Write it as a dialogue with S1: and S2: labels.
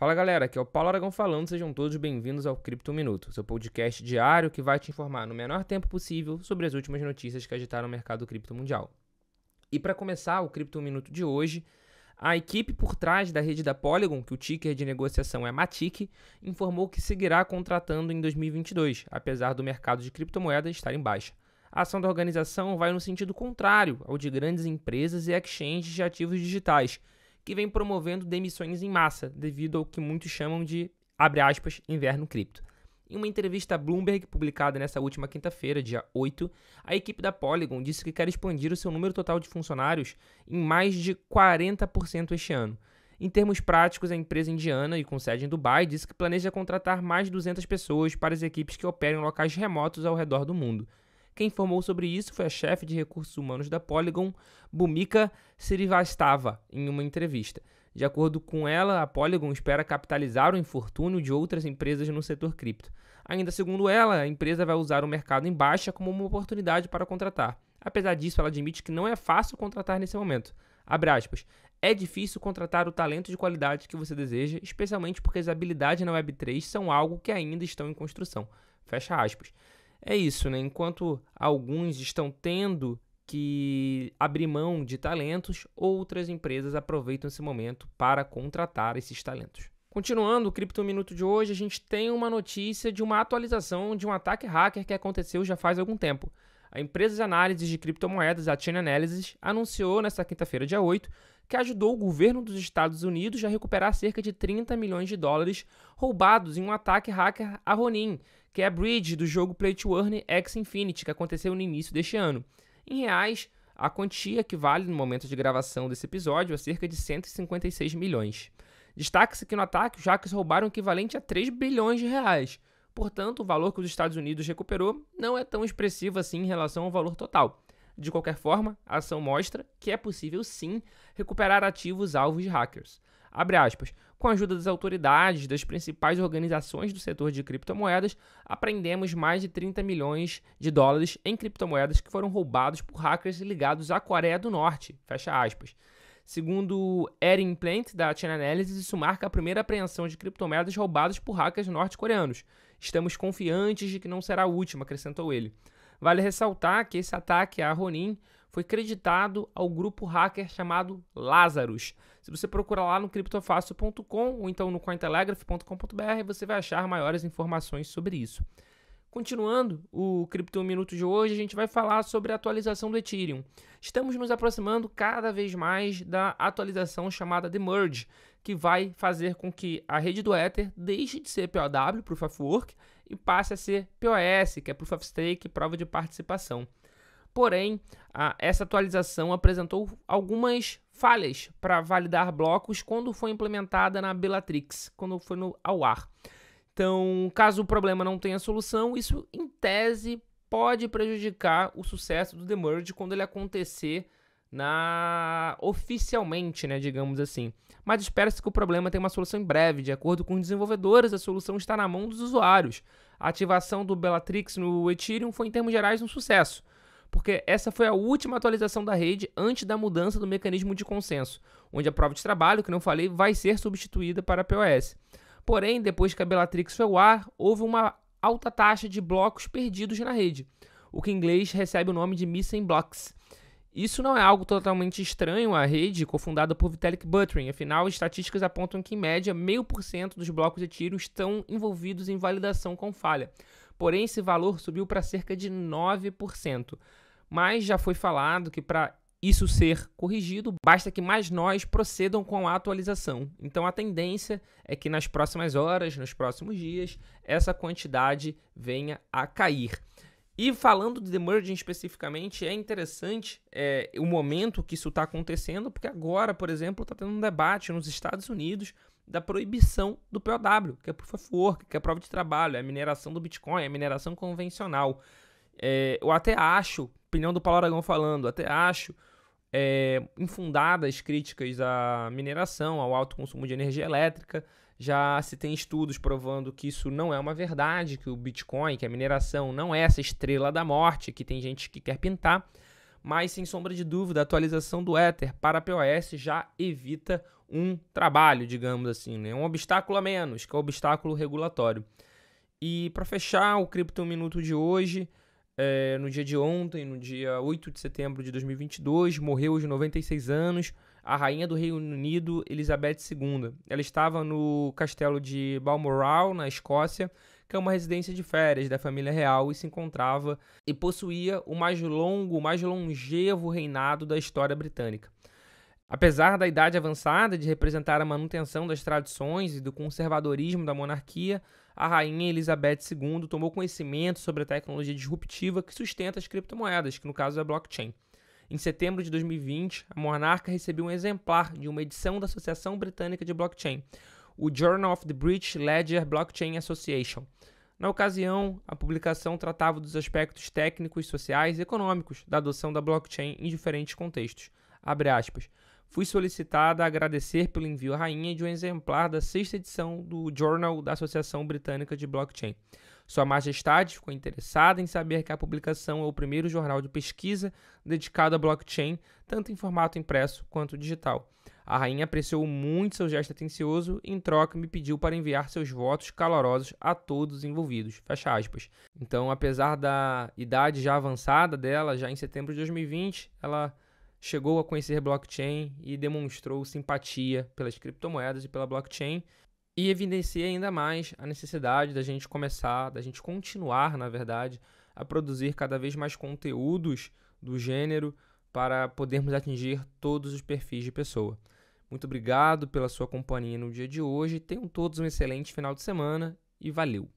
S1: Fala galera, aqui é o Paulo Aragão falando, sejam todos bem-vindos ao Cripto Minuto, seu podcast diário que vai te informar no menor tempo possível sobre as últimas notícias que agitaram o mercado cripto mundial. E para começar o Cripto Minuto de hoje, a equipe por trás da rede da Polygon, que o ticker de negociação é Matic, informou que seguirá contratando em 2022, apesar do mercado de criptomoedas estar em baixa. A ação da organização vai no sentido contrário ao de grandes empresas e exchanges de ativos digitais, que vem promovendo demissões em massa, devido ao que muitos chamam de, abre aspas, inverno cripto. Em uma entrevista à Bloomberg, publicada nesta última quinta-feira, dia 8, a equipe da Polygon disse que quer expandir o seu número total de funcionários em mais de 40% este ano. Em termos práticos, a empresa indiana, e com sede em Dubai, disse que planeja contratar mais de 200 pessoas para as equipes que operam em locais remotos ao redor do mundo. Quem informou sobre isso foi a chefe de recursos humanos da Polygon, Bumika Srivastava, em uma entrevista. De acordo com ela, a Polygon espera capitalizar o infortúnio de outras empresas no setor cripto. Ainda segundo ela, a empresa vai usar o mercado em baixa como uma oportunidade para contratar. Apesar disso, ela admite que não é fácil contratar nesse momento. Abre aspas. É difícil contratar o talento de qualidade que você deseja, especialmente porque as habilidades na Web3 são algo que ainda estão em construção. Fecha aspas é isso, né? Enquanto alguns estão tendo que abrir mão de talentos, outras empresas aproveitam esse momento para contratar esses talentos. Continuando o Cripto Minuto de hoje, a gente tem uma notícia de uma atualização de um ataque hacker que aconteceu já faz algum tempo. A empresa de análise de criptomoedas, a Chain Analysis, anunciou nesta quinta-feira, dia 8, que ajudou o governo dos Estados Unidos a recuperar cerca de 30 milhões de dólares roubados em um ataque hacker a Ronin, que é a bridge do jogo Play to Earn X Infinity, que aconteceu no início deste ano. Em reais, a quantia que vale no momento de gravação desse episódio é cerca de 156 milhões. Destaque-se que no ataque os hackers roubaram o equivalente a 3 bilhões de reais. Portanto, o valor que os Estados Unidos recuperou não é tão expressivo assim em relação ao valor total. De qualquer forma, a ação mostra que é possível sim recuperar ativos alvos de hackers. Abre aspas. Com a ajuda das autoridades das principais organizações do setor de criptomoedas, apreendemos mais de 30 milhões de dólares em criptomoedas que foram roubados por hackers ligados à Coreia do Norte. Fecha aspas. Segundo Erin Plant, da Chain Analysis, isso marca a primeira apreensão de criptomoedas roubadas por hackers norte-coreanos. Estamos confiantes de que não será a última, acrescentou ele. Vale ressaltar que esse ataque à Ronin foi creditado ao grupo hacker chamado Lazarus. Se você procurar lá no criptofácil.com ou então no cointelegraph.com.br, você vai achar maiores informações sobre isso. Continuando o Cripto Minuto de hoje, a gente vai falar sobre a atualização do Ethereum. Estamos nos aproximando cada vez mais da atualização chamada The Merge, que vai fazer com que a rede do Ether deixe de ser POW, Proof of Work, e passe a ser POS, que é Proof of Stake, prova de participação. Porém, ah, essa atualização apresentou algumas falhas para validar blocos quando foi implementada na Bellatrix, quando foi no, ao ar. Então, caso o problema não tenha solução, isso em tese pode prejudicar o sucesso do demerge Merge quando ele acontecer na oficialmente, né, digamos assim. Mas espera-se que o problema tenha uma solução em breve. De acordo com os desenvolvedores, a solução está na mão dos usuários. A ativação do Bellatrix no Ethereum foi, em termos gerais, um sucesso porque essa foi a última atualização da rede antes da mudança do mecanismo de consenso, onde a prova de trabalho, que não falei, vai ser substituída para a POS. Porém, depois que a Bellatrix foi ao ar, houve uma alta taxa de blocos perdidos na rede, o que em inglês recebe o nome de missing blocks. Isso não é algo totalmente estranho à rede cofundada por Vitalik Buterin, afinal, estatísticas apontam que, em média, meio por cento dos blocos de tiro estão envolvidos em validação com falha, porém esse valor subiu para cerca de 9%. Mas já foi falado que para isso ser corrigido, basta que mais nós procedam com a atualização. Então a tendência é que nas próximas horas, nos próximos dias, essa quantidade venha a cair. E falando de The Merging especificamente, é interessante é, o momento que isso está acontecendo, porque agora, por exemplo, está tendo um debate nos Estados Unidos da proibição do POW, que é Proof of Work, que é prova de trabalho, é a mineração do Bitcoin, é a mineração convencional. É, eu até acho, opinião do Paulo Aragão falando, até acho é, infundadas críticas à mineração, ao alto consumo de energia elétrica. Já se tem estudos provando que isso não é uma verdade, que o Bitcoin, que a mineração não é essa estrela da morte que tem gente que quer pintar mas sem sombra de dúvida, a atualização do Ether para POS já evita um trabalho, digamos assim, né? um obstáculo a menos, que é o obstáculo regulatório. E para fechar o Cripto Minuto de hoje, é, no dia de ontem, no dia 8 de setembro de 2022, morreu aos 96 anos a rainha do Reino Unido, Elizabeth II. Ela estava no castelo de Balmoral, na Escócia, que é uma residência de férias da família real e se encontrava e possuía o mais longo, o mais longevo reinado da história britânica. Apesar da idade avançada de representar a manutenção das tradições e do conservadorismo da monarquia, a rainha Elizabeth II tomou conhecimento sobre a tecnologia disruptiva que sustenta as criptomoedas, que no caso é a blockchain. Em setembro de 2020, a monarca recebeu um exemplar de uma edição da Associação Britânica de Blockchain, o Journal of the British Ledger Blockchain Association. Na ocasião, a publicação tratava dos aspectos técnicos, sociais e econômicos da adoção da blockchain em diferentes contextos. Aspas, Fui solicitada a agradecer pelo envio à rainha de um exemplar da sexta edição do Journal da Associação Britânica de Blockchain. Sua Majestade ficou interessada em saber que a publicação é o primeiro jornal de pesquisa dedicado à blockchain, tanto em formato impresso quanto digital. A rainha apreciou muito seu gesto atencioso e, em troca, me pediu para enviar seus votos calorosos a todos os envolvidos. Fecha aspas. Então, apesar da idade já avançada dela, já em setembro de 2020, ela chegou a conhecer blockchain e demonstrou simpatia pelas criptomoedas e pela blockchain. E evidencia ainda mais a necessidade da gente começar, da gente continuar, na verdade, a produzir cada vez mais conteúdos do gênero para podermos atingir todos os perfis de pessoa. Muito obrigado pela sua companhia no dia de hoje. Tenham todos um excelente final de semana e valeu!